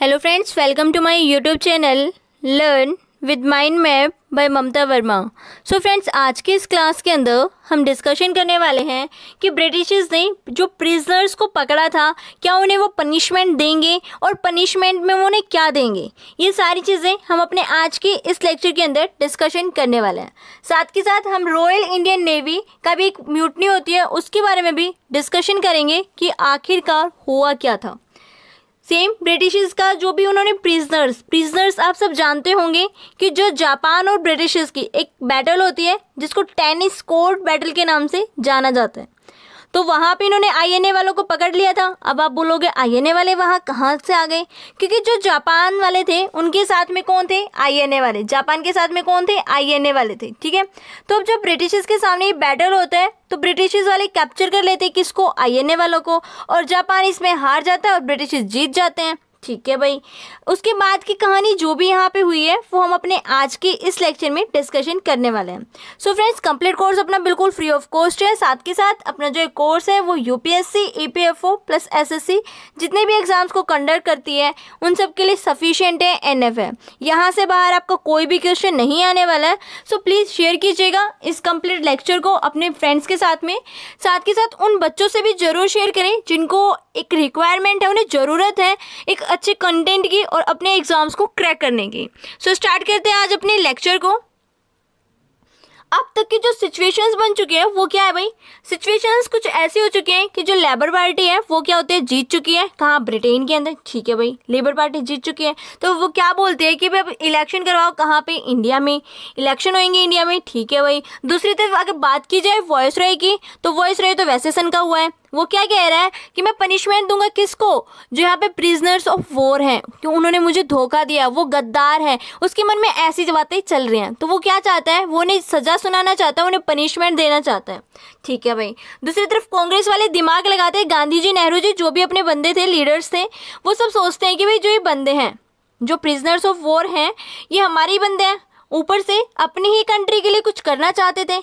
hello friends welcome to my YouTube channel learn with mind map by Mamta Verma so friends आज के इस class के अंदर हम डिस्कशन करने वाले हैं कि ब्रिटिशर्स ने जो प्रिजनर्स को पकड़ा था क्या उन्हें वो पनिशमेंट देंगे और पनिशमेंट में वो उन्हें क्या देंगे ये सारी चीज़ें हम अपने आज के इस लेक्चर के अंदर डिस्कशन करने वाले हैं साथ के साथ हम रॉयल इंडियन नेवी का भी एक म्यूटनी होती है उसके बारे में भी डिस्कशन करेंगे कि आखिरकार हुआ क्या था सेम ब्रिटिश का जो भी उन्होंने प्रिजनर्स प्रिजनर्स आप सब जानते होंगे कि जो जापान और ब्रिटिशर्स की एक बैटल होती है जिसको टेनिस कोर्ट बैटल के नाम से जाना जाता है तो वहाँ पे इन्होंने आईएनए वालों को पकड़ लिया था अब आप बोलोगे आईएनए वाले वहाँ कहाँ से आ गए क्योंकि जो जापान वाले थे उनके साथ में कौन थे आईएनए वाले जापान के साथ में कौन थे आईएनए वाले थे ठीक है तो अब जब ब्रिटिशर्स के सामने ये बैटल होता है तो ब्रिटिशर्स वाले कैप्चर कर लेते किसको ए वालों को और जापान इसमें हार जाता है और ब्रिटिश जीत जाते हैं ठीक है भाई उसके बाद की कहानी जो भी यहाँ पे हुई है वो हम अपने आज के इस लेक्चर में डिस्कशन करने वाले हैं सो फ्रेंड्स कंप्लीट कोर्स अपना बिल्कुल फ्री ऑफ कॉस्ट है साथ के साथ अपना जो कोर्स है वो यूपीएससी ईपीएफओ प्लस एसएससी जितने भी एग्जाम्स को कंडक्ट करती है उन सब के लिए सफिशियंट है एन एफ है यहाँ से बाहर आपका कोई भी क्वेश्चन नहीं आने वाला है सो प्लीज़ शेयर कीजिएगा इस कम्प्लीट लेक्चर को अपने फ्रेंड्स के साथ में साथ के साथ उन बच्चों से भी ज़रूर शेयर करें जिनको एक रिक्वायरमेंट है उन्हें ज़रूरत है एक अच्छे कंटेंट की और अपने एग्ज़ाम्स को क्रैक करने की सो so, स्टार्ट करते हैं आज अपने लेक्चर को अब तक की जो सिचुएशंस बन चुके हैं वो क्या है भाई सिचुएशंस कुछ ऐसे हो चुके हैं कि जो लेबर पार्टी है वो क्या होती है जीत चुकी है कहाँ ब्रिटेन के अंदर ठीक है भाई लेबर पार्टी जीत चुकी है तो वो क्या बोलते हैं कि भाई अब इलेक्शन करवाओ कहाँ पे इंडिया में इलेक्शन होएंगे इंडिया में ठीक है भाई दूसरी तरफ अगर बात की जाए वॉइस रॉय की तो वॉइस रॉय तो वैसे सन का हुआ है वो क्या कह रहा है कि मैं पनिशमेंट दूंगा किसको जो यहाँ पे प्रिजनर्स ऑफ वॉर हैं क्यों उन्होंने मुझे धोखा दिया वो गद्दार है उसके मन में ऐसी बातें चल रही हैं तो वो क्या चाहता है वो उन्हें सज़ा सुनाना चाहता है उन्हें पनिशमेंट देना चाहता है ठीक है भाई दूसरी तरफ कांग्रेस वाले दिमाग लगाते हैं गांधी जी नेहरू जी जो भी अपने बंदे थे लीडर्स थे वो सब सोचते हैं कि भाई जो ये बंदे हैं जो प्रिजनर्स ऑफ वॉर हैं ये हमारे ही बंदे हैं ऊपर से अपनी ही कंट्री के लिए कुछ करना चाहते थे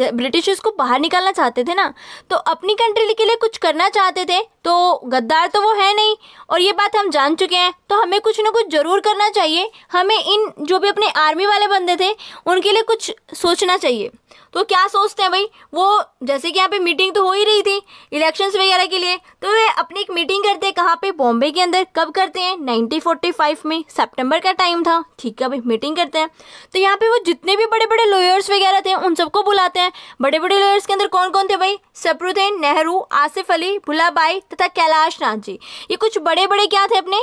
ब्रिटिशर्स को बाहर निकालना चाहते थे ना तो अपनी कंट्री के लिए कुछ करना चाहते थे तो गद्दार तो वो है नहीं और ये बात हम जान चुके हैं तो हमें कुछ ना कुछ ज़रूर करना चाहिए हमें इन जो भी अपने आर्मी वाले बंदे थे उनके लिए कुछ सोचना चाहिए तो क्या सोचते हैं भाई वो जैसे कि यहाँ पे मीटिंग तो हो ही रही थी इलेक्शंस वगैरह के लिए तो वे अपनी एक मीटिंग करते हैं कहाँ पे बॉम्बे के अंदर कब करते हैं 1945 में सितंबर का टाइम था ठीक है भाई मीटिंग करते हैं तो यहाँ पे वो जितने भी बड़े बड़े लॉयर्स वगैरह थे उन सबको बुलाते हैं हैं बड़े बड़े लॉयर्स के अंदर कौन कौन थे भाई सपरुद्दीन नेहरू आसिफ अली भुलाबाई तथा कैलाश नाथ जी ये कुछ बड़े बड़े क्या थे अपने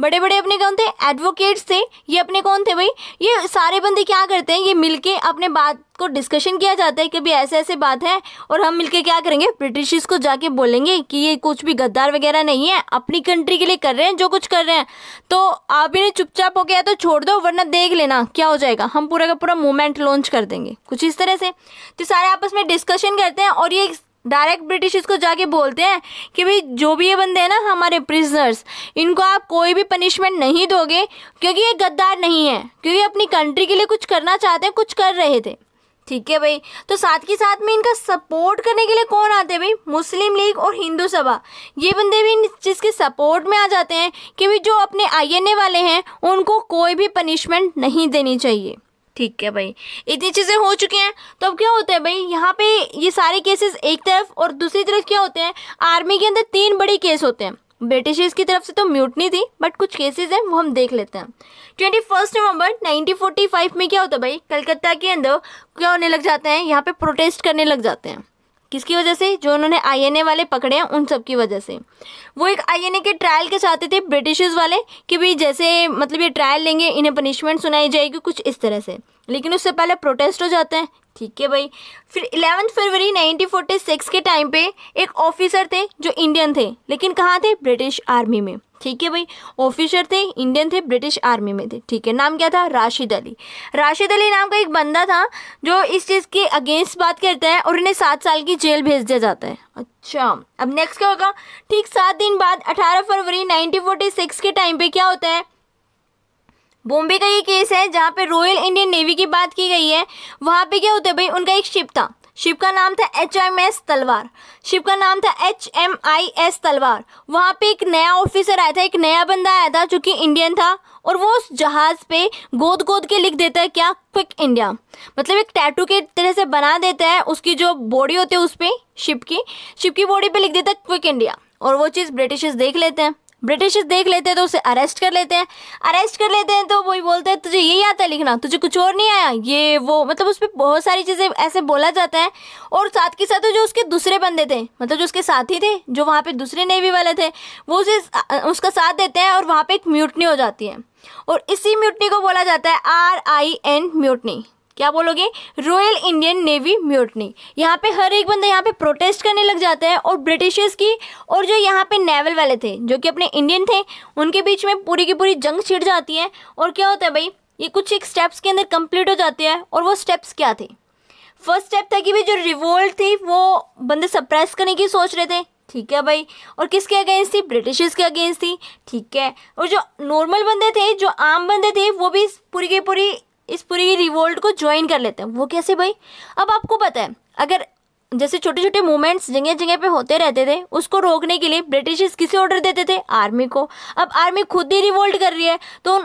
बड़े बड़े अपने कौन थे एडवोकेट्स थे ये अपने कौन थे भाई ये सारे बंदे क्या करते हैं ये मिलके अपने बात को डिस्कशन किया जाता है कि भी ऐसे ऐसे बात है और हम मिलके क्या करेंगे ब्रिटिशर्स को जाके बोलेंगे कि ये कुछ भी गद्दार वगैरह नहीं है अपनी कंट्री के लिए कर रहे हैं जो कुछ कर रहे हैं तो आप इन्हें चुपचाप हो गया तो छोड़ दो वरना देख लेना क्या हो जाएगा हम पूरा का पूरा मूवमेंट लॉन्च कर देंगे कुछ इस तरह से तो सारे आपस में डिस्कशन करते हैं और ये डायरेक्ट ब्रिटिश इसको जाके बोलते हैं कि भाई जो भी ये बंदे हैं ना हमारे प्रिजनर्स इनको आप कोई भी पनिशमेंट नहीं दोगे क्योंकि ये गद्दार नहीं है क्योंकि अपनी कंट्री के लिए कुछ करना चाहते हैं कुछ कर रहे थे ठीक है भाई तो साथ के साथ में इनका सपोर्ट करने के लिए कौन आते हैं भाई मुस्लिम लीग और हिंदू सभा ये बंदे भी जिसके सपोर्ट में आ जाते हैं कि भाई जो अपने आईएनए वाले हैं उनको कोई भी पनिशमेंट नहीं देनी चाहिए ठीक है भाई इतनी चीज़ें हो चुकी हैं तो अब क्या होता है भाई यहाँ पे ये सारे केसेस एक तरफ और दूसरी तरफ क्या होते हैं आर्मी के अंदर तीन बड़े केस होते हैं ब्रिटिशर्स की तरफ से तो म्यूट नहीं थी बट कुछ केसेस हैं वो हम देख लेते हैं ट्वेंटी फर्स्ट नवंबर में क्या होता है भाई कलकत्ता के अंदर क्या होने लग जाते हैं यहाँ पर प्रोटेस्ट करने लग जाते हैं किसकी वजह से जो उन्होंने आईएनए वाले पकड़े हैं उन सब की वजह से वो एक आईएनए के ट्रायल के चाहते थे ब्रिटिशर्स वाले कि भाई जैसे मतलब ये ट्रायल लेंगे इन्हें पनिशमेंट सुनाई जाएगी कुछ इस तरह से लेकिन उससे पहले प्रोटेस्ट हो जाते हैं ठीक है भाई फिर इलेवन फरवरी 1946 के टाइम पे एक ऑफिसर थे जो इंडियन थे लेकिन कहाँ थे ब्रिटिश आर्मी में ठीक है भाई ऑफिसर थे इंडियन थे ब्रिटिश आर्मी में थे ठीक है नाम क्या था राशिद अली राशिद अली नाम का एक बंदा था जो इस चीज़ के अगेंस्ट बात करते हैं और उन्हें सात साल की जेल भेज दिया जाता है अच्छा अब नेक्स्ट क्या होगा ठीक सात दिन बाद अठारह फरवरी नाइनटीन के टाइम पर क्या होता है बॉम्बे का ये केस है जहाँ पे रॉयल इंडियन नेवी की बात की गई है वहाँ पे क्या होता है भाई उनका एक शिप था शिप का नाम था H M S Talwar ship का नाम था एच एम आई एस तलवार वहाँ पे एक नया ऑफिसर आया था एक नया बंदा आया था जो कि इंडियन था और वो उस जहाज़ पे गोद गोद के लिख देता है क्या क्विक इंडिया मतलब एक टैटू के तरह से बना देता है उसकी जो बॉडी होती है उस पर शिप की शिप की बॉडी पे लिख देता है क्विक इंडिया और वो चीज़ ब्रिटिशर्स देख लेते हैं ब्रिटिश देख लेते हैं तो उसे अरेस्ट कर लेते हैं अरेस्ट कर लेते हैं तो वही बोलते हैं तुझे यही आता है लिखना तुझे कुछ और नहीं आया ये वो मतलब उस पर बहुत सारी चीज़ें ऐसे बोला जाता है और साथ के साथ जो उसके दूसरे बंदे थे मतलब जो उसके साथी थे जो वहाँ पर दूसरे नेवी वाले थे वो उसे उसका साथ देते हैं और वहाँ पर एक म्यूटनी हो जाती है और इसी म्यूटनी को बोला जाता है आर आई एन म्यूटनी क्या बोलोगे रॉयल इंडियन नेवी म्यूटनी यहाँ पे हर एक बंदा यहाँ पे प्रोटेस्ट करने लग जाता है और ब्रिटिशर्स की और जो यहाँ पे नेवल वाले थे जो कि अपने इंडियन थे उनके बीच में पूरी की पूरी जंग छिड़ जाती है और क्या होता है भाई ये कुछ एक स्टेप्स के अंदर कंप्लीट हो जाते हैं और वो स्टेप्स क्या थे फर्स्ट स्टेप था कि भाई जो रिवोल्ट थी वो बंदे सप्रेस करने की सोच रहे थे ठीक है भाई और किसके अगेंस्ट थी ब्रिटिशर्स के अगेंस्ट थी ठीक है और जो नॉर्मल बंदे थे जो आम बंदे थे वो भी पूरी की पूरी इस पूरी रिवोल्ट को ज्वाइन कर लेते हैं वो कैसे भाई अब आपको पता है अगर जैसे छोटे छोटे मूवमेंट्स जगह जगह पे होते रहते थे उसको रोकने के लिए ब्रिटिश किसे ऑर्डर देते थे आर्मी को अब आर्मी खुद ही रिवोल्ट कर रही है तो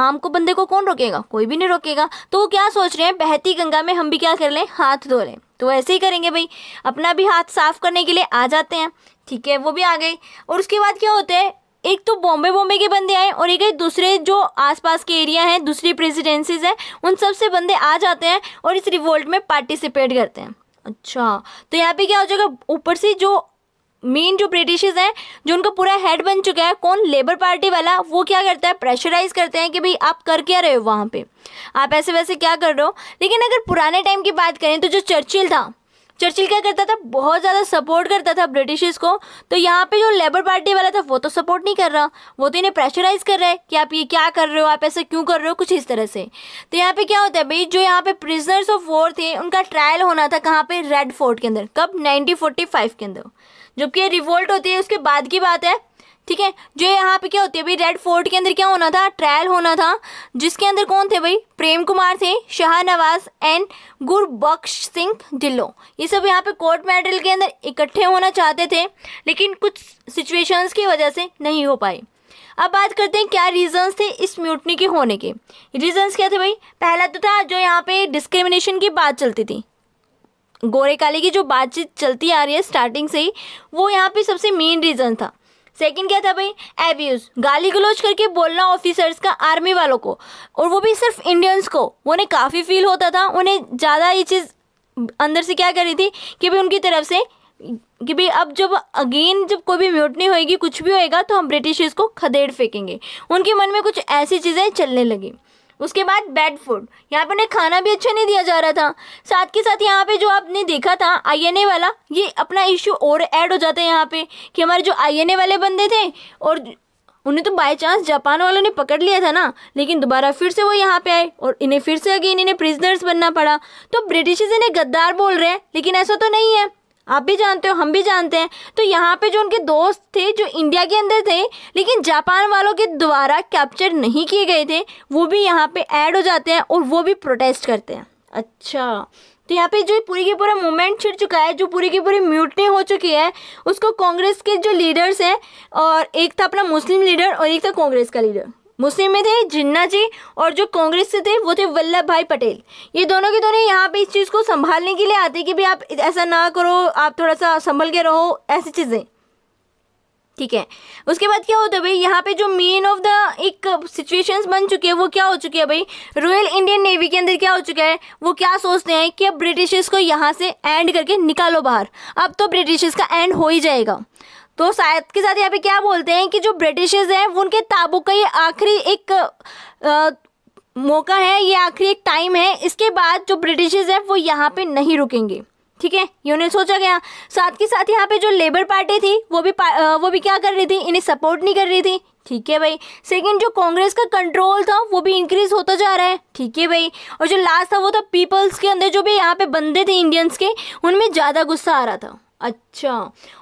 आम को बंदे को कौन रोकेगा कोई भी नहीं रोकेगा तो वो क्या सोच रहे हैं बहती गंगा में हम भी क्या कर लें हाथ धो लें तो ऐसे ही करेंगे भाई अपना भी हाथ साफ करने के लिए आ जाते हैं ठीक है वो भी आ गई और उसके बाद क्या होता है एक तो बॉम्बे बॉम्बे के बंदे आए और एक दूसरे जो आसपास के एरिया हैं दूसरी प्रेसिडेंसीज हैं उन सब से बंदे आ जाते हैं और इस रिवोल्ट में पार्टिसिपेट करते हैं अच्छा तो यहाँ पे क्या हो जाएगा ऊपर से जो मेन जो ब्रिटिशर्स हैं जो उनका पूरा हेड बन चुका है कौन लेबर पार्टी वाला वो क्या करता है प्रेशराइज करते हैं कि भाई आप कर क्या रहे हो वहाँ पे आप ऐसे वैसे क्या कर रहे हो लेकिन अगर पुराने टाइम की बात करें तो जो चर्चिल था चर्चिल क्या करता था बहुत ज़्यादा सपोर्ट करता था ब्रिटिशर्स को तो यहाँ पे जो लेबर पार्टी वाला था वो तो सपोर्ट नहीं कर रहा वो तो इन्हें प्रेशराइज कर रहा है कि आप ये क्या कर रहे हो आप ऐसा क्यों कर रहे हो कुछ इस तरह से तो यहाँ पे क्या होता है भाई जो यहाँ पे प्रिजनर्स ऑफ वॉर थे उनका ट्रायल होना था कहाँ पे रेड फोर्ट के अंदर कब नाइनटीन के अंदर जबकि रिवोल्ट होती है उसके बाद की बात है ठीक है जो यहाँ पे क्या होती है भाई रेड फोर्ट के अंदर क्या होना था ट्रायल होना था जिसके अंदर कौन थे भाई प्रेम कुमार थे शाहनवाज एंड गुरबख्श सिंह ढिल्लो ये सब यहाँ पे कोर्ट मेडल के अंदर इकट्ठे होना चाहते थे लेकिन कुछ सिचुएशंस की वजह से नहीं हो पाए अब बात करते हैं क्या रीजंस थे इस म्यूटनी के होने के रीजंस क्या थे भाई पहला तो था जो यहाँ पे डिस्क्रिमिनेशन की बात चलती थी गोरे काले की जो बातचीत चलती आ रही है स्टार्टिंग से ही वो यहाँ पे सबसे मेन रीज़न था सेकंड क्या था भाई एब्यूज़ गाली गलोच करके बोलना ऑफिसर्स का आर्मी वालों को और वो भी सिर्फ इंडियंस को उन्हें काफ़ी फील होता था उन्हें ज़्यादा ये चीज़ अंदर से क्या करी थी कि भाई उनकी तरफ से कि भाई अब जब अगेन जब कोई भी म्यूटनी होएगी कुछ भी होएगा तो हम ब्रिटिशर्स को खदेड़ फेंकेंगे उनके मन में कुछ ऐसी चीज़ें चलने लगी उसके बाद बैड फूड यहाँ पे उन्हें खाना भी अच्छा नहीं दिया जा रहा था साथ के साथ यहाँ पे जो आपने देखा था आईएनए वाला ये अपना इश्यू और ऐड हो जाता है यहाँ पे कि हमारे जो आईएनए वाले बंदे थे और उन्हें तो बाय चांस जापान वालों ने पकड़ लिया था ना लेकिन दोबारा फिर से वो यहाँ पे आए और इन्हें फिर से अगेन इन्हें प्रिजनर्स बनना पड़ा तो ब्रिटिश इन्हें गद्दार बोल रहे हैं लेकिन ऐसा तो नहीं है आप भी जानते हो हम भी जानते हैं तो यहाँ पे जो उनके दोस्त थे जो इंडिया के अंदर थे लेकिन जापान वालों के द्वारा कैप्चर नहीं किए गए थे वो भी यहाँ पे ऐड हो जाते हैं और वो भी प्रोटेस्ट करते हैं अच्छा तो यहाँ पे जो पूरी की पूरा मूवमेंट छिड़ चुका है जो पूरी की पूरी म्यूटनी हो चुकी है उसको कांग्रेस के जो लीडर्स हैं और एक था अपना मुस्लिम लीडर और एक था कांग्रेस का लीडर मुस्लिम में थे जिन्ना जी और जो कांग्रेस से थे वो थे वल्लभ भाई पटेल ये दोनों के दोनों यहाँ पे इस चीज़ को संभालने के लिए आते कि भी आप ऐसा ना करो आप थोड़ा सा संभल के रहो ऐसी चीज़ें ठीक है उसके बाद क्या होता है भाई यहाँ पे जो मेन ऑफ द एक सिचुएशंस बन चुके हैं वो क्या हो चुके हैं भाई रॉयल इंडियन नेवी के अंदर क्या हो चुका है वो क्या सोचते हैं कि अब ब्रिटिशर्स को यहाँ से एंड करके निकालो बाहर अब तो ब्रिटिशर्स का एंड हो ही जाएगा तो शायद के साथ यहाँ पे क्या बोलते हैं कि जो ब्रिटिशर्स हैं उनके ताबू का ये आखिरी एक आ, मौका है ये आखिरी एक टाइम है इसके बाद जो ब्रिटिशर्स हैं वो यहाँ पे नहीं रुकेंगे ठीक है ये उन्हें सोचा गया साथ के साथ यहाँ पे जो लेबर पार्टी थी वो भी वो भी क्या कर रही थी इन्हें सपोर्ट नहीं कर रही थी ठीक है भाई सेकंड जो कांग्रेस का कंट्रोल था वो भी इंक्रीज होता जा रहा है ठीक है भाई और जो लास्ट था वो था पीपल्स के अंदर जो भी यहाँ पे बंदे थे इंडियंस के उनमें ज़्यादा गुस्सा आ रहा था अच्छा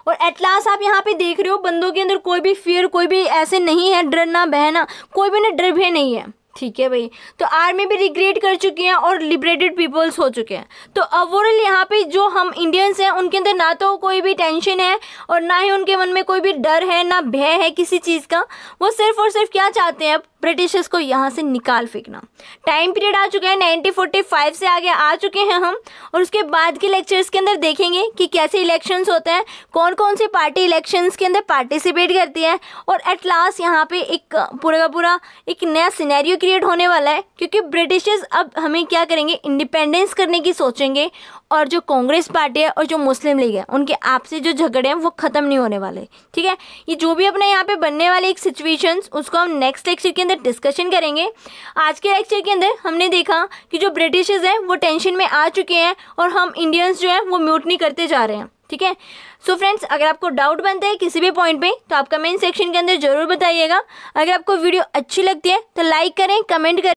और एट लास्ट आप यहाँ पे देख रहे हो बंदों के अंदर कोई भी फियर कोई भी ऐसे नहीं है डरना बहना कोई भी ना डर भी नहीं है ठीक है भाई तो आर्मी भी रिग्रेट कर चुके हैं और लिबरेटेड पीपल्स हो चुके हैं तो ओवरऑल यहाँ पे जो हम इंडियंस हैं उनके अंदर ना तो कोई भी टेंशन है और ना ही उनके मन में कोई भी डर है ना भय है किसी चीज़ का वो सिर्फ और सिर्फ क्या चाहते हैं अब ब्रिटिशर्स को यहाँ से निकाल फेंकना टाइम पीरियड आ चुका है नाइनटीन फोर्टी फाइव से आगे आ चुके हैं हम और उसके बाद के लेक्चर्स के अंदर देखेंगे कि कैसे इलेक्शंस होते हैं कौन कौन सी पार्टी इलेक्शंस के अंदर पार्टिसिपेट करती है और एट लास्ट यहाँ पे एक पूरा का पूरा एक नया सीनैरियो क्रिएट होने वाला है क्योंकि ब्रिटिशर्स अब हमें क्या करेंगे इंडिपेंडेंस करने की सोचेंगे और जो कांग्रेस पार्टी है और जो मुस्लिम लीग है उनके आपसी जो झगड़े हैं वो ख़त्म नहीं होने वाले ठीक है ये जो भी अपने यहाँ पे बनने वाले एक सिचुएशंस उसको हम नेक्स्ट लेक्चर के अंदर डिस्कशन करेंगे आज के लेक्चर के अंदर हमने देखा कि जो ब्रिटिशर्स हैं वो टेंशन में आ चुके हैं और हम इंडियंस जो हैं वो नहीं करते जा रहे हैं ठीक है सो फ्रेंड्स अगर आपको डाउट बनता है किसी भी पॉइंट पे तो आप कमेंट सेक्शन के अंदर जरूर बताइएगा अगर आपको वीडियो अच्छी लगती है तो लाइक करें कमेंट करें